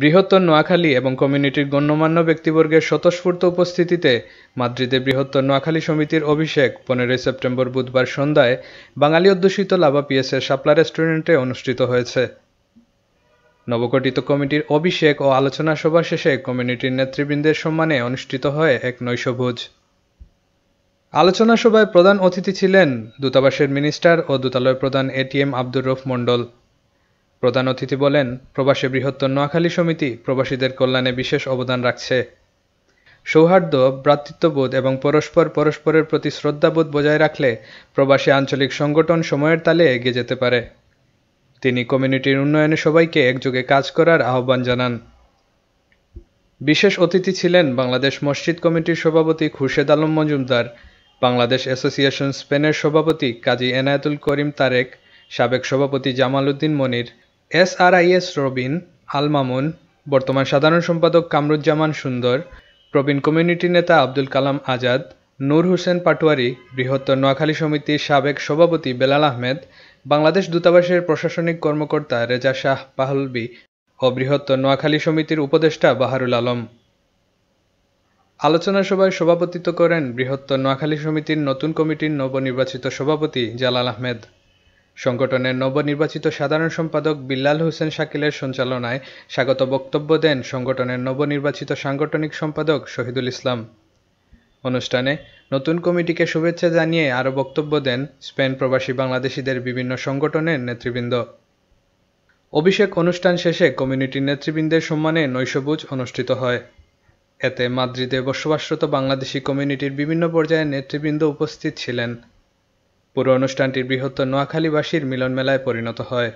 বৃহত্তর নোয়াখালী এবং কমিউনিটির গণ্যমান্য ব্যক্তিবর্গের স্বতঃস্ফূর্ত উপস্থিতিতে মাদ্রিদে বৃহত্তর নোয়াখালী সমিতির অভিষেক পনেরোই সেপ্টেম্বর বুধবার সন্ধ্যায় বাঙালি অধ্যুষিত লাভা পিএসের শাপলা রেস্টুরেন্টে অনুষ্ঠিত হয়েছে নবগঠিত কমিটির অভিষেক ও আলোচনা সভা শেষে কমিউনিটির নেতৃবৃন্দের সম্মানে অনুষ্ঠিত হয় এক নৈশভোজ আলোচনা সভায় প্রধান অতিথি ছিলেন দূতাবাসের মিনিস্টার ও দূতালয় প্রধান এটিএম আব্দুর রফ মণ্ডল প্রধান অতিথি বলেন প্রবাসী বৃহত্তর নোয়াখালী সমিতি প্রবাসীদের কল্যাণে বিশেষ অবদান রাখছে সৌহার্দ্য ভ্রাতৃত্ববোধ এবং পরস্পর পরস্পরের প্রতি শ্রদ্ধাবোধ বজায় রাখলে প্রবাসী আঞ্চলিক সংগঠন সময়ের তালে এগিয়ে যেতে পারে তিনি কমিউনিটির উন্নয়নে সবাইকে একযোগে কাজ করার আহ্বান জানান বিশেষ অতিথি ছিলেন বাংলাদেশ মসজিদ কমিটির সভাপতি খুরশেদ আলম মজুমদার বাংলাদেশ অ্যাসোসিয়েশন স্পেনের সভাপতি কাজী এনায়েতুল করিম তারেক সাবেক সভাপতি Jamal Uddin Monir S R I S Robin Al Mamun বর্তমান সাধারণ সম্পাদক কামরুজ্জামান সুন্দর প্রবীণ কমিউনিটি নেতা আব্দুল কালাম আজাদ নূর হোসেন পাটোয়ারি বৃহত্তর নোয়াখালী সমিতির সাবেক সভাপতি বেলাল আহমেদ বাংলাদেশ দূতাবাসের প্রশাসনিক কর্মকর্তা রেজা শাহ পাহলবি ও বৃহত্তর নোয়াখালী সমিতির উপদেষ্টা বাহারুল আলম আলোচনা সভায় সভাপতিত্ব করেন বৃহত্তর নোয়াখালী সমিতির নতুন কমিটির নবনির্বাচিত সভাপতি জালাল আহমেদ সংগঠনের নবনির্বাচিত সাধারণ সম্পাদক বিল্লাল হোসেন শাকিলের সঞ্চালনায় স্বাগত বক্তব্য দেন সংগঠনের নবনির্বাচিত সাংগঠনিক সম্পাদক শহীদুল ইসলাম অনুষ্ঠানে নতুন কমিটিকে শুভেচ্ছা জানিয়ে আরও বক্তব্য দেন স্পেন প্রবাসী বাংলাদেশিদের বিভিন্ন সংগঠনের নেতৃবৃন্দ অভিষেক অনুষ্ঠান শেষে কমিউনিটির নেতৃবৃন্দের সম্মানে নৈশভোজ অনুষ্ঠিত হয় এতে মাদ্রিদে বসবাসরত বাংলাদেশি কমিউনিটির বিভিন্ন পর্যায়ের নেতৃবৃন্দ উপস্থিত ছিলেন পুরো অনুষ্ঠানটি বৃহত্তর নোয়াখালীবাসীর মিলনমেলায় পরিণত হয়